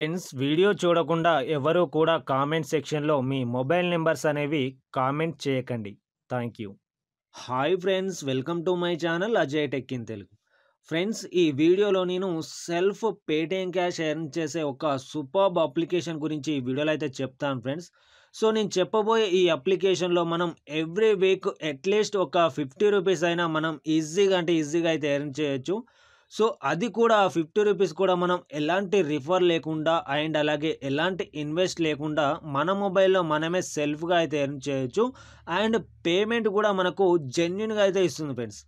friends video చూడకుండా ఎవరూ కూడా కామెంట్ సెక్షన్లో మీ మొబైల్ నెంబర్స్ అనేవి కామెంట్ చేయకండి thank you hi friends welcome to my channel Ajay tech in Telugu friends ఈ వీడియోలో నేను సెల్ఫ్ పేటిఎం క్యాష్ ఎర్న్ చేసే ఒక సూపర్బ్ అప్లికేషన్ గురించి ఈ వీడియోలో అయితే చెప్తాను ఫ్రెండ్స్ సో నేను చెప్పబోయే ఈ అప్లికేషన్లో మనం ఎవ్రీ వీక్ అట్లీస్ట్ ఒక ఫిఫ్టీ రూపీస్ అయినా మనం ఈజీగా అంటే ఈజీగా అయితే ఎర్న్ చేయొచ్చు సో అది కూడా ఫిఫ్టీ రూపీస్ కూడా మనం ఎలాంటి రిఫర్ లేకుండా అండ్ అలాగే ఎలాంటి ఇన్వెస్ట్ లేకుండా మన మొబైల్లో మనమే సెల్ఫ్గా అయితే ఎర్న్ చేయొచ్చు అండ్ పేమెంట్ కూడా మనకు జెన్యున్గా అయితే ఇస్తుంది ఫ్రెండ్స్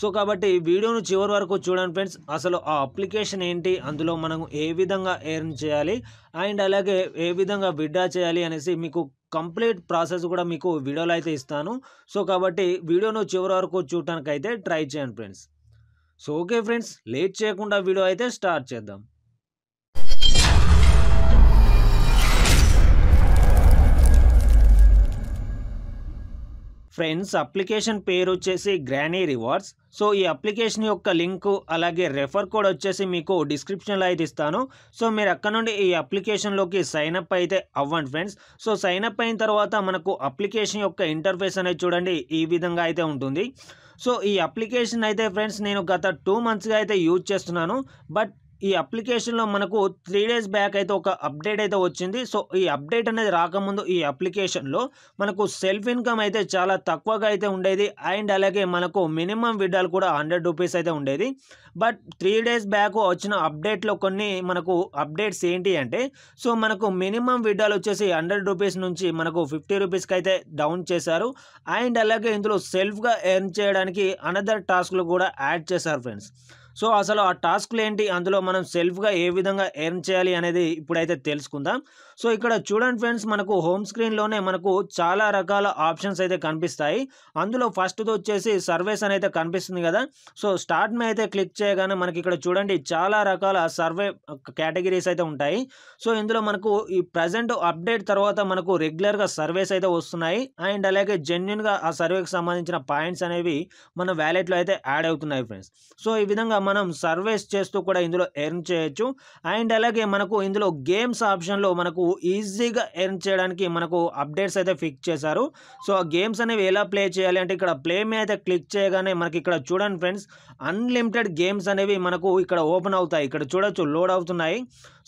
సో కాబట్టి వీడియోను చివరి వరకు చూడండి ఫ్రెండ్స్ అసలు ఆ అప్లికేషన్ ఏంటి అందులో మనం ఏ విధంగా ఎర్న్ చేయాలి అండ్ అలాగే ఏ విధంగా విడ్డా చేయాలి అనేసి మీకు కంప్లీట్ ప్రాసెస్ కూడా మీకు వీడియోలో అయితే ఇస్తాను సో కాబట్టి వీడియోను చివరి వరకు చూడటానికైతే ట్రై చేయండి friends so okay friends late చేయకుండా వీడియో అయితే స్టార్ట్ చేద్దాం ఫ్రెండ్స్ అప్లికేషన్ పేరు వచ్చేసి గ్రానీ రివార్డ్స్ సో ఈ అప్లికేషన్ యొక్క లింక్ అలాగే రెఫర్ కోడ్ వచ్చేసి మీకు డిస్క్రిప్షన్లో అయితే ఇస్తాను సో మీరు అక్కడ నుండి ఈ అప్లికేషన్లోకి సైనప్ అయితే అవ్వండి ఫ్రెండ్స్ సో సైన్అప్ అయిన తర్వాత మనకు అప్లికేషన్ యొక్క ఇంటర్ఫేస్ అనేది చూడండి ఈ విధంగా అయితే ఉంటుంది సో ఈ అప్లికేషన్ అయితే ఫ్రెండ్స్ నేను గత టూ మంత్స్గా అయితే యూజ్ చేస్తున్నాను బట్ ఈ అప్లికేషన్లో మనకు త్రీ డేస్ బ్యాక్ అయితే ఒక అప్డేట్ అయితే వచ్చింది సో ఈ అప్డేట్ అనేది రాకముందు ఈ అప్లికేషన్లో మనకు సెల్ఫ్ ఇన్కమ్ అయితే చాలా తక్కువగా అయితే ఉండేది అండ్ అలాగే మనకు మినిమం విడ్డాల్ కూడా హండ్రెడ్ రూపీస్ అయితే ఉండేది బట్ త్రీ డేస్ బ్యాక్ వచ్చిన అప్డేట్లో కొన్ని మనకు అప్డేట్స్ ఏంటి అంటే సో మనకు మినిమం విడ్డాలు వచ్చేసి హండ్రెడ్ రూపీస్ నుంచి మనకు ఫిఫ్టీ రూపీస్కి అయితే డౌన్ చేశారు అండ్ అలాగే ఇందులో సెల్ఫ్గా ఎర్న్ చేయడానికి అనదర్ టాస్క్లు కూడా యాడ్ చేశారు ఫ్రెండ్స్ సో అసలు ఆ టాస్క్లు ఏంటి అందులో మనం సెల్ఫ్గా ఏ విధంగా ఎర్న్ చేయాలి అనేది ఇప్పుడైతే తెలుసుకుందాం సో ఇక్కడ చూడండి ఫ్రెండ్స్ మనకు హోమ్ స్క్రీన్లోనే మనకు చాలా రకాల ఆప్షన్స్ అయితే కనిపిస్తాయి అందులో ఫస్ట్ది వచ్చేసి సర్వేస్ అని అయితే కనిపిస్తుంది కదా సో స్టార్ట్ మీద అయితే క్లిక్ చేయగానే మనకి ఇక్కడ చూడండి చాలా రకాల సర్వే కేటగిరీస్ అయితే ఉంటాయి సో ఇందులో మనకు ఈ ప్రజెంట్ అప్డేట్ తర్వాత మనకు రెగ్యులర్గా సర్వేస్ అయితే వస్తున్నాయి అండ్ అలాగే జెన్యున్గా ఆ సర్వేకి సంబంధించిన పాయింట్స్ అనేవి మన వ్యాలెట్లో అయితే యాడ్ అవుతున్నాయి ఫ్రెండ్స్ సో ఈ విధంగా మనం సర్వేస్ చేస్తూ కూడా ఇందులో ఎర్న్ చేయొచ్చు అండ్ అలాగే మనకు ఇందులో గేమ్స్ ఆప్షన్లో మనకు ఈజీగా ఎర్న్ చేయడానికి మనకు అప్డేట్స్ అయితే ఫిక్స్ చేశారు సో ఆ గేమ్స్ అనేవి ఎలా ప్లే చేయాలి అంటే ఇక్కడ ప్లే మీద అయితే క్లిక్ చేయగానే మనకి ఇక్కడ చూడండి ఫ్రెండ్స్ అన్లిమిటెడ్ గేమ్స్ అనేవి మనకు ఇక్కడ ఓపెన్ అవుతాయి ఇక్కడ చూడొచ్చు లోడ్ అవుతున్నాయి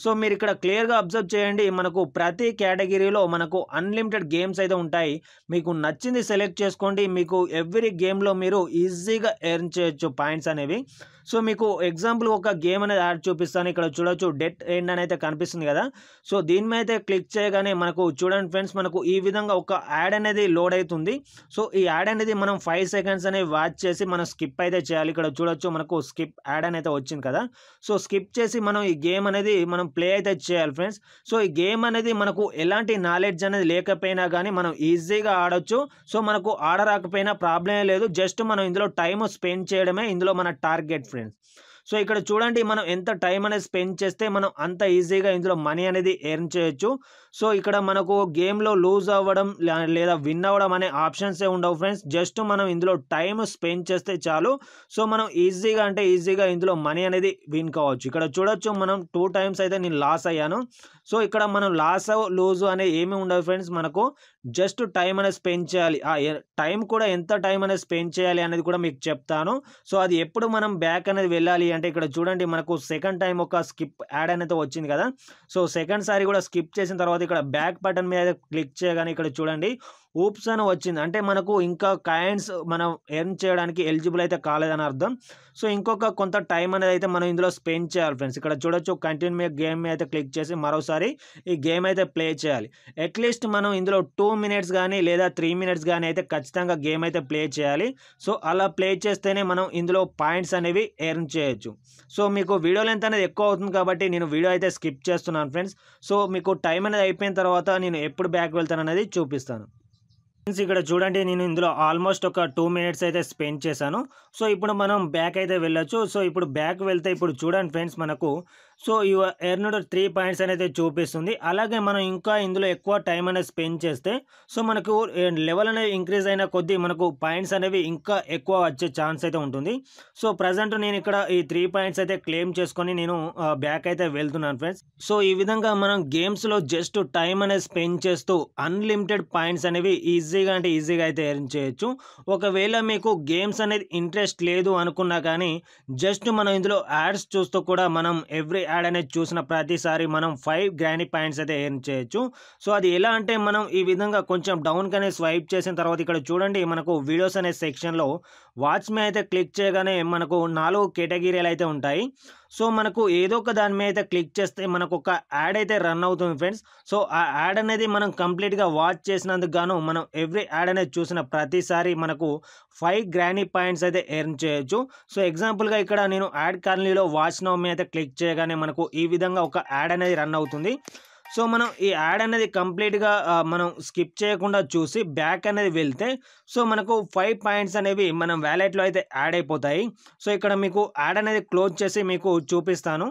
సో మీరు ఇక్కడ క్లియర్గా అబ్జర్వ్ చేయండి మనకు ప్రతి కేటగిరీలో మనకు అన్లిమిటెడ్ గేమ్స్ అయితే ఉంటాయి మీకు నచ్చింది సెలెక్ట్ చేసుకోండి మీకు ఎవ్రీ గేమ్లో మీరు ఈజీగా ఎర్న్ చేయొచ్చు పాయింట్స్ అనేవి సో మీకు ఎగ్జాంపుల్ ఒక గేమ్ అనేది యాడ్ చూపిస్తాను ఇక్కడ చూడొచ్చు డెట్ ఎండ్ అని అయితే కనిపిస్తుంది కదా సో దీని మీద అయితే క్లిక్ చేయగానే మనకు చూడండి ఫ్రెండ్స్ మనకు ఈ విధంగా ఒక యాడ్ అనేది లోడ్ అవుతుంది సో ఈ యాడ్ అనేది మనం ఫైవ్ సెకండ్స్ అనేవి వాచ్ చేసి మనం స్కిప్ అయితే చేయాలి ఇక్కడ చూడొచ్చు మనకు స్కిప్ యాడ్ అని వచ్చింది కదా సో స్కిప్ చేసి మనం ఈ గేమ్ అనేది మనం ప్లే అయితే చేయాలి ఫ్రెండ్స్ సో ఈ గేమ్ అనేది మనకు ఎలాంటి నాలెడ్జ్ అనేది లేకపోయినా కానీ మనం ఈజీగా ఆడొచ్చు సో మనకు ఆడరాకపోయినా ప్రాబ్లం లేదు జస్ట్ మనం ఇందులో టైం స్పెండ్ చేయడమే ఇందులో మన టార్గెట్ ఫ్రెండ్స్ సో ఇక్కడ చూడండి మనం ఎంత టైం అనేది స్పెండ్ చేస్తే మనం అంత ఈజీగా ఇందులో మనీ అనేది ఎర్న్ చేయొచ్చు సో ఇక్కడ మనకు గేమ్లో లూజ్ అవ్వడం లేదా విన్ అవ్వడం అనే ఆప్షన్సే ఉండవు ఫ్రెండ్స్ జస్ట్ మనం ఇందులో టైం స్పెండ్ చేస్తే చాలు సో మనం ఈజీగా అంటే ఈజీగా ఇందులో మనీ అనేది విన్ కావచ్చు ఇక్కడ చూడొచ్చు మనం టూ టైమ్స్ అయితే నేను లాస్ అయ్యాను సో ఇక్కడ మనం లాస్ లూజ్ అనే ఏమి ఉండదు ఫ్రెండ్స్ మనకు జస్ట్ టైం అనేది స్పెండ్ చేయాలి ఆ టైం కూడా ఎంత టైం అనేది స్పెండ్ చేయాలి అనేది కూడా మీకు చెప్తాను సో అది ఎప్పుడు మనం బ్యాక్ అనేది వెళ్ళాలి అంటే ఇక్కడ చూడండి మనకు సెకండ్ టైం ఒక స్కిప్ యాడ్ అనేది వచ్చింది కదా సో సెకండ్ సారి కూడా స్కిప్ చేసిన తర్వాత ఇక్కడ బ్యాక్ బటన్ మీద క్లిక్ చేయగానే ఇక్కడ చూడండి ఓప్స్ అని వచ్చింది అంటే మనకు ఇంకా కాయిన్స్ మనం ఎర్న్ చేయడానికి ఎలిజిబుల్ అయితే కాలేదని అర్థం సో ఇంకొక కొంత టైం అనేది అయితే మనం ఇందులో స్పెండ్ చేయాలి ఫ్రెండ్స్ ఇక్కడ చూడొచ్చు కంటిన్యూ గేమ్ అయితే క్లిక్ చేసి మరోసారి ఈ గేమ్ అయితే ప్లే చేయాలి అట్లీస్ట్ మనం ఇందులో టూ మినిట్స్ కానీ లేదా త్రీ మినిట్స్ కానీ అయితే ఖచ్చితంగా గేమ్ అయితే ప్లే చేయాలి సో అలా ప్లే చేస్తేనే మనం ఇందులో పాయింట్స్ అనేవి ఎర్న్ చేయొచ్చు సో మీకు వీడియో లెంత్ అనేది ఎక్కువ అవుతుంది కాబట్టి నేను వీడియో అయితే స్కిప్ చేస్తున్నాను ఫ్రెండ్స్ సో మీకు టైం అనేది అయిపోయిన తర్వాత నేను ఎప్పుడు బ్యాక్ వెళ్తాను అనేది చూపిస్తాను ఫ్రెండ్స్ ఇక్కడ చూడండి నేను ఇందులో ఆల్మోస్ట్ ఒక టూ మినిట్స్ అయితే స్పెండ్ చేశాను సో ఇప్పుడు మనం బ్యాక్ అయితే వెళ్ళొచ్చు సో ఇప్పుడు బ్యాక్ వెళ్తే ఇప్పుడు చూడండి ఫ్రెండ్స్ మనకు సో ఈ ఎర్నుడ్ త్రీ పాయింట్స్ అనేది చూపిస్తుంది అలాగే మనం ఇంకా ఇందులో ఎక్కువ టైం అనేది స్పెండ్ చేస్తే సో మనకు లెవెల్ అనేది ఇంక్రీజ్ అయిన కొద్దీ మనకు పాయింట్స్ అనేవి ఇంకా ఎక్కువ వచ్చే ఛాన్స్ అయితే ఉంటుంది సో ప్రజెంట్ నేను ఇక్కడ ఈ త్రీ పాయింట్స్ అయితే క్లెయిమ్ చేసుకొని నేను బ్యాక్ అయితే వెళ్తున్నాను ఫ్రెండ్స్ సో ఈ విధంగా మనం గేమ్స్లో జస్ట్ టైం అనేది స్పెండ్ చేస్తూ అన్లిమిటెడ్ పాయింట్స్ అనేవి ఈజీగా అంటే ఈజీగా అయితే ఎర్న్ చేయొచ్చు ఒకవేళ మీకు గేమ్స్ అనేది ఇంట్రెస్ట్ లేదు అనుకున్నా కానీ జస్ట్ మనం ఇందులో యాడ్స్ చూస్తూ కూడా మనం ఎవ్రీ శాలరీ యాడ్ అనేది చూసిన ప్రతిసారి మనం ఫైవ్ గ్రాండ్ పాయింట్స్ అయితే ఎర్న్ చేయొచ్చు సో అది ఎలా అంటే మనం ఈ విధంగా కొంచెం డౌన్ కానీ స్వైప్ చేసిన తర్వాత ఇక్కడ చూడండి మనకు వీడియోస్ అనే సెక్షన్లో వాచ్ అయితే క్లిక్ చేయగానే మనకు నాలుగు కేటగిరీలు అయితే ఉంటాయి సో మనకు ఏదో ఒక దాని మీద అయితే క్లిక్ చేస్తే మనకు ఒక యాడ్ అయితే రన్ అవుతుంది ఫ్రెండ్స్ సో ఆ యాడ్ అనేది మనం కంప్లీట్గా వాచ్ చేసినందుకు గాను మనం ఎవ్రీ యాడ్ అనేది చూసిన ప్రతిసారి మనకు ఫైవ్ గ్రానీ పాయింట్స్ అయితే ఎర్న్ చేయొచ్చు సో ఎగ్జాంపుల్గా ఇక్కడ నేను యాడ్ కర్నీలో వాచ్ నౌ మీద క్లిక్ చేయగానే మనకు ఈ విధంగా ఒక యాడ్ అనేది రన్ అవుతుంది సో మనం ఈ యాడ్ అనేది కంప్లీట్గా మనం స్కిప్ చేయకుండా చూసి బ్యాక్ అనేది వెళ్తే సో మనకు ఫైవ్ పాయింట్స్ అనేవి మనం వ్యాలెట్లో అయితే యాడ్ అయిపోతాయి సో ఇక్కడ మీకు యాడ్ అనేది క్లోజ్ చేసి మీకు చూపిస్తాను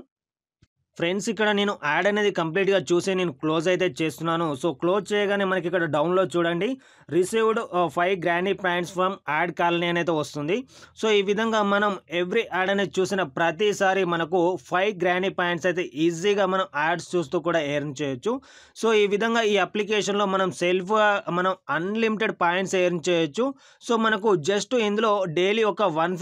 ఫ్రెండ్స్ ఇక్కడ నేను యాడ్ అనేది కంప్లీట్గా చూసి నేను క్లోజ్ అయితే చేస్తున్నాను సో క్లోజ్ చేయగానే మనకి ఇక్కడ డౌన్లోడ్ చూడండి received five granny points from ad colony అనేది వస్తుంది సో ఈ విధంగా మనం ఎవ్రీ యాడ్ అనేది చూసిన ప్రతిసారి మనకు ఫైవ్ గ్రాండీ పాయింట్స్ అయితే ఈజీగా మనం యాడ్స్ చూస్తూ కూడా ఎర్న్ చేయొచ్చు సో ఈ విధంగా ఈ అప్లికేషన్లో మనం సెల్ఫ్ మనం అన్లిమిటెడ్ పాయింట్స్ ఎర్న్ చేయొచ్చు సో మనకు జస్ట్ ఇందులో డైలీ ఒక వన్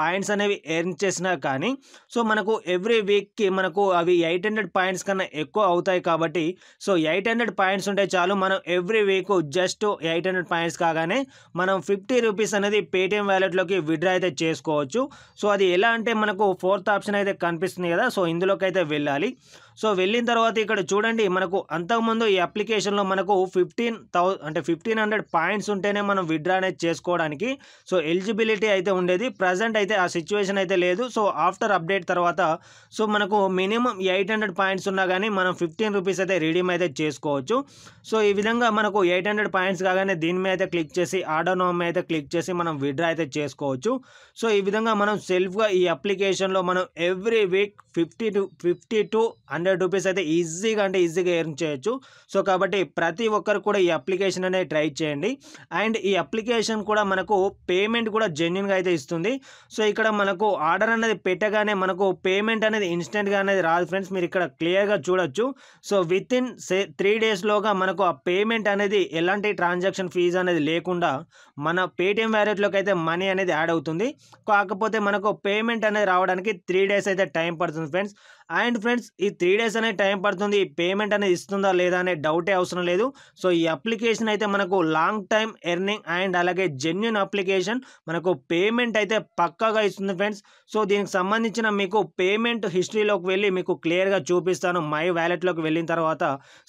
పాయింట్స్ అనేవి ఎర్న్ చేసినా కానీ సో మనకు ఎవ్రీ వీక్కి మనకు అవి అవి ఎయిట్ హండ్రెడ్ పాయింట్స్ కన్నా ఎక్కువ అవుతాయి కాబట్టి సో ఎయిట్ హండ్రెడ్ పాయింట్స్ ఉంటే చాలు మనం every week just eight hundred points కాగానే మనం ఫిఫ్టీ రూపీస్ అనేది పేటిఎం వ్యాలెట్లోకి విడ్రా అయితే చేసుకోవచ్చు సో అది ఎలా అంటే మనకు ఫోర్త్ ఆప్షన్ అయితే కనిపిస్తుంది కదా సో ఇందులోకి అయితే వెళ్ళాలి సో వెళ్ళిన తర్వాత ఇక్కడ చూడండి మనకు అంతకుముందు ఈ అప్లికేషన్లో మనకు ఫిఫ్టీన్ అంటే ఫిఫ్టీన్ హండ్రెడ్ పాయింట్స్ ఉంటేనే మనం విత్డ్రా అనేది చేసుకోవడానికి సో ఎలిజిబిలిటీ అయితే ఉండేది ప్రజెంట్ అయితే ఆ సిచ్యువేషన్ అయితే లేదు సో ఆఫ్టర్ అప్డేట్ తర్వాత సో మనకు మినిమం ఎయిట్ హండ్రెడ్ పాయింట్స్ ఉన్నా కానీ మనం ఫిఫ్టీన్ రూపీస్ అయితే రీడీమ్ అయితే చేసుకోవచ్చు సో ఈ విధంగా మనకు ఎయిట్ హండ్రెడ్ పాయింట్స్ కాగానే దీని మీద అయితే క్లిక్ చేసి ఆర్డర్ నోమ్ మీద అయితే క్లిక్ చేసి మనం విడ్రా అయితే చేసుకోవచ్చు సో ఈ విధంగా మనం సెల్ఫ్గా ఈ అప్లికేషన్లో మనం every week fifty to fifty to hundred rupees అయితే ఈజీగా అంటే ఈజీగా ఎర్న్ చేయొచ్చు సో కాబట్టి ప్రతి ఒక్కరు కూడా ఈ అప్లికేషన్ అనేది ట్రై చేయండి అండ్ ఈ అప్లికేషన్ కూడా మనకు పేమెంట్ కూడా జెన్యున్గా అయితే ఇస్తుంది సో ఇక్కడ మనకు ఆర్డర్ అనేది పెట్టగానే మనకు పేమెంట్ అనేది ఇన్స్టెంట్గా అనేది రాదు ఫ్రెండ్స్ మీరు ఇక్కడ క్లియర్గా చూడొచ్చు సో విత్ ఇన్ త్రీ డేస్లోగా మనకు ఆ పేమెంట్ అనేది ఎలాంటి ట్రాన్సాక్షన్ ఫీజు అనేది లేకుండా మన పేటిఎం వ్యాలెట్లోకి అయితే మనీ అనేది యాడ్ అవుతుంది కాకపోతే మనకు పేమెంట్ అనేది రావడానికి త్రీ డేస్ అయితే టైం పడుతుంది ఫ్రెండ్స్ అండ్ ఫ్రెండ్స్ ఈ త్రీ డేస్ అనేది టైం పడుతుంది పేమెంట్ అనేది ఇస్తుందా లేదా అనే డౌటే అవసరం లేదు సో ఈ అప్లికేషన్ అయితే మనకు లాంగ్ టైమ్ ఎర్నింగ్ అండ్ అలాగే జెన్యున్ అప్లికేషన్ మనకు పేమెంట్ అయితే పక్కాగా ఇస్తుంది ఫ్రెండ్స్ సో దీనికి సంబంధించిన మీకు పేమెంట్ హిస్టరీలోకి వెళ్ళి మీకు క్లియర్గా చూపిస్తాను మై వ్యాలెట్లోకి వెళ్ళిన తర్వాత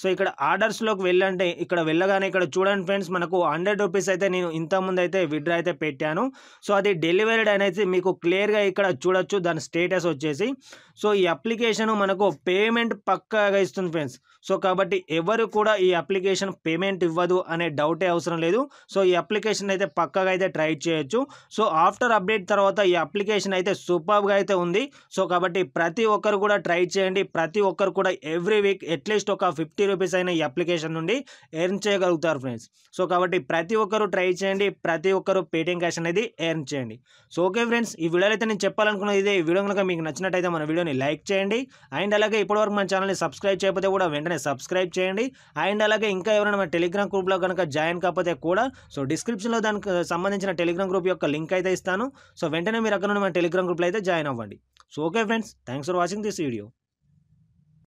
సో ఇక్కడ ఆర్డర్స్లోకి వెళ్ళంటే ఇక్కడ వెళ్ళగానే ఇక్కడ చూడండి ఫ్రెండ్స్ మనకు హండ్రెడ్ రూపీస్ అయితే నేను ఇంతకుముందు అయితే విడ్రా అయితే పెట్టాను సో అది డెలివరీడ్ అనేది మీకు క్లియర్గా ఇక్కడ చూడొచ్చు దాని స్టేటస్ వచ్చేసి సో ఈ అప్లికేషన్ అప్లికేషన్ మనకు పేమెంట్ పక్కాగా ఇస్తుంది ఫ్రెండ్స్ సో కాబట్టి ఎవరు కూడా ఈ అప్లికేషన్ పేమెంట్ ఇవ్వదు అనే డౌటే అవసరం లేదు సో ఈ అప్లికేషన్ అయితే పక్కాగా అయితే ట్రై చేయొచ్చు సో ఆఫ్టర్ అప్డేట్ తర్వాత ఈ అప్లికేషన్ అయితే సూపర్గా అయితే ఉంది సో కాబట్టి ప్రతి ఒక్కరు కూడా ట్రై చేయండి ప్రతి ఒక్కరు కూడా ఎవ్రీ వీక్ అట్లీస్ట్ ఒక ఫిఫ్టీ రూపీస్ అయిన ఈ అప్లికేషన్ నుండి ఎర్న్ చేయగలుగుతారు ఫ్రెండ్స్ సో కాబట్టి ప్రతి ఒక్కరు ట్రై చేయండి ప్రతి ఒక్కరు పేటీఎం క్యాష్ అనేది ఎర్న్ చేయండి సో ఓకే ఫ్రెండ్స్ ఈ వీడియోలో అయితే నేను చెప్పాలనుకున్నది ఇదే ఈ వీడియో కనుక మీకు నచ్చినట్టయితే మన వీడియోని లైక్ చేయండి చేయండి అండ్ అలాగే ఇప్పటివరకు మన ఛానల్ని సబ్స్క్రైబ్ చేయకపోతే కూడా వెంటనే సబ్స్క్రైబ్ చేయండి అండ్ అలాగే ఇంకా ఎవరైనా మన టెలిగ్రామ్ గ్రూప్లో కనుక జాయిన్ కాకపోతే కూడా సో డిస్క్రిప్షన్లో దానికి సంబంధించిన టెలిగ్రామ్ గ్రూప్ యొక్క లింక్ అయితే ఇస్తాను సో వెంటనే మీరు అక్కడ నుండి మన టెలిగ్రామ్ గ్రూప్లో అయితే జాయిన్ అవ్వండి so okay friends thanks for watching this video